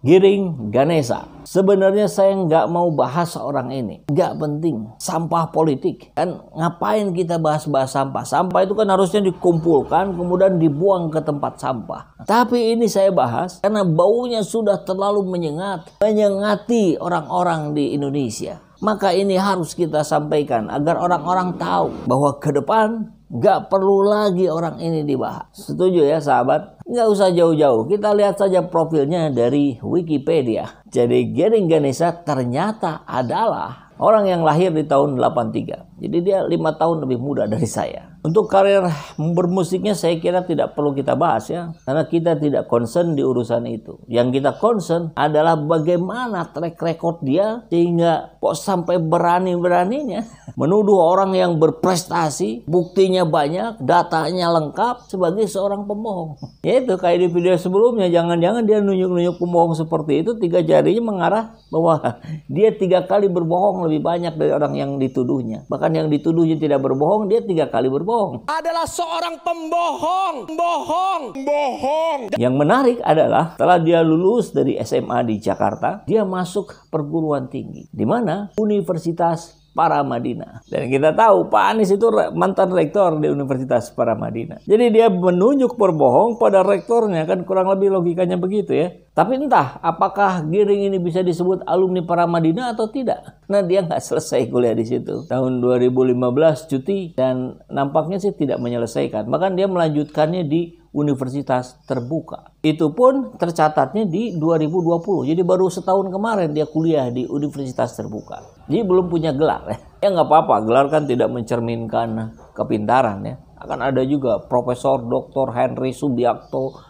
Giring Ganesa. Sebenarnya saya nggak mau bahas orang ini. Nggak penting. Sampah politik. Kan ngapain kita bahas-bahas sampah? Sampah itu kan harusnya dikumpulkan kemudian dibuang ke tempat sampah. Tapi ini saya bahas karena baunya sudah terlalu menyengat. Menyengati orang-orang di Indonesia. Maka ini harus kita sampaikan agar orang-orang tahu bahwa ke depan nggak perlu lagi orang ini dibahas. Setuju ya sahabat? Nggak usah jauh-jauh, kita lihat saja profilnya dari Wikipedia. Jadi Gering Ganesha ternyata adalah orang yang lahir di tahun 83. Jadi dia lima tahun lebih muda dari saya. Untuk karir bermusiknya saya kira tidak perlu kita bahas ya. Karena kita tidak concern di urusan itu. Yang kita concern adalah bagaimana track record dia sehingga kok sampai berani-beraninya menuduh orang yang berprestasi, buktinya banyak, datanya lengkap sebagai seorang pembohong. Ya itu kayak di video sebelumnya, jangan-jangan dia nunjuk-nunjuk pembohong seperti itu, tiga jarinya mengarah bahwa dia tiga kali berbohong lebih banyak dari orang yang dituduhnya. Bahkan yang dituduhnya tidak berbohong, dia tiga kali berbohong adalah seorang pembohong, bohong, bohong. Yang menarik adalah setelah dia lulus dari SMA di Jakarta, dia masuk perguruan tinggi. Di mana? Universitas Para Madinah. Dan kita tahu Pak Anies itu mantan rektor di Universitas Para Paramadina. Jadi dia menunjuk berbohong pada rektornya kan kurang lebih logikanya begitu ya. Tapi entah apakah Giring ini bisa disebut alumni Para Paramadina atau tidak. Nah dia nggak selesai kuliah di situ. Tahun 2015 cuti dan nampaknya sih tidak menyelesaikan. Bahkan dia melanjutkannya di universitas terbuka. Itu pun tercatatnya di 2020. Jadi baru setahun kemarin dia kuliah di universitas terbuka. Jadi belum punya gelar. Ya. ya nggak apa-apa, gelar kan tidak mencerminkan kepintaran ya. Akan ada juga Profesor Dr. Henry Subiakto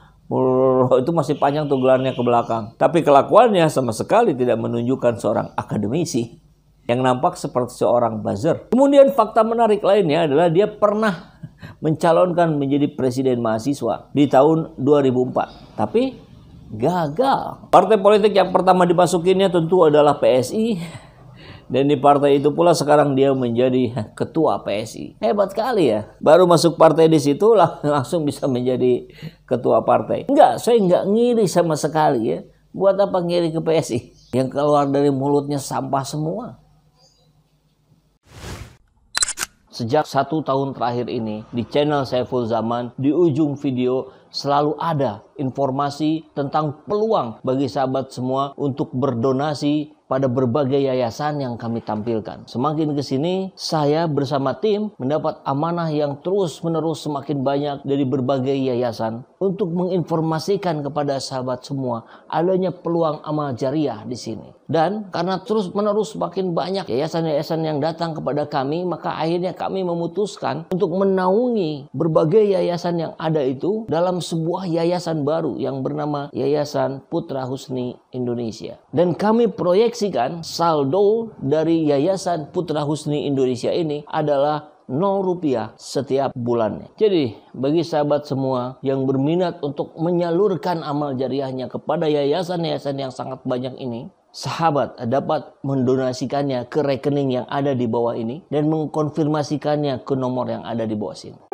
itu masih panjang tuh gelarnya ke belakang. Tapi kelakuannya sama sekali tidak menunjukkan seorang akademisi yang nampak seperti seorang buzzer. Kemudian fakta menarik lainnya adalah dia pernah mencalonkan menjadi presiden mahasiswa di tahun 2004. Tapi gagal. Partai politik yang pertama dimasukinnya tentu adalah PSI. Dan di partai itu pula sekarang dia menjadi ketua PSI. Hebat sekali ya. Baru masuk partai di situ lang langsung bisa menjadi ketua partai. Enggak, saya enggak ngiri sama sekali ya. Buat apa ngiri ke PSI? Yang keluar dari mulutnya sampah semua sejak satu tahun terakhir ini di channel Saiful Zaman di ujung video selalu ada informasi tentang peluang bagi sahabat semua untuk berdonasi pada berbagai yayasan yang kami tampilkan. Semakin ke sini, saya bersama tim mendapat amanah yang terus-menerus semakin banyak dari berbagai yayasan untuk menginformasikan kepada sahabat semua adanya peluang amal jariah di sini. Dan karena terus-menerus semakin banyak yayasan-yayasan yang datang kepada kami, maka akhirnya kami memutuskan untuk menaungi berbagai yayasan yang ada itu dalam sebuah yayasan baru yang bernama Yayasan Putra Husni Indonesia. Dan kami proyeksikan saldo dari Yayasan Putra Husni Indonesia ini adalah 0 rupiah setiap bulannya. Jadi bagi sahabat semua yang berminat untuk menyalurkan amal jariahnya kepada yayasan-yayasan yang sangat banyak ini, sahabat dapat mendonasikannya ke rekening yang ada di bawah ini dan mengkonfirmasikannya ke nomor yang ada di bawah sini.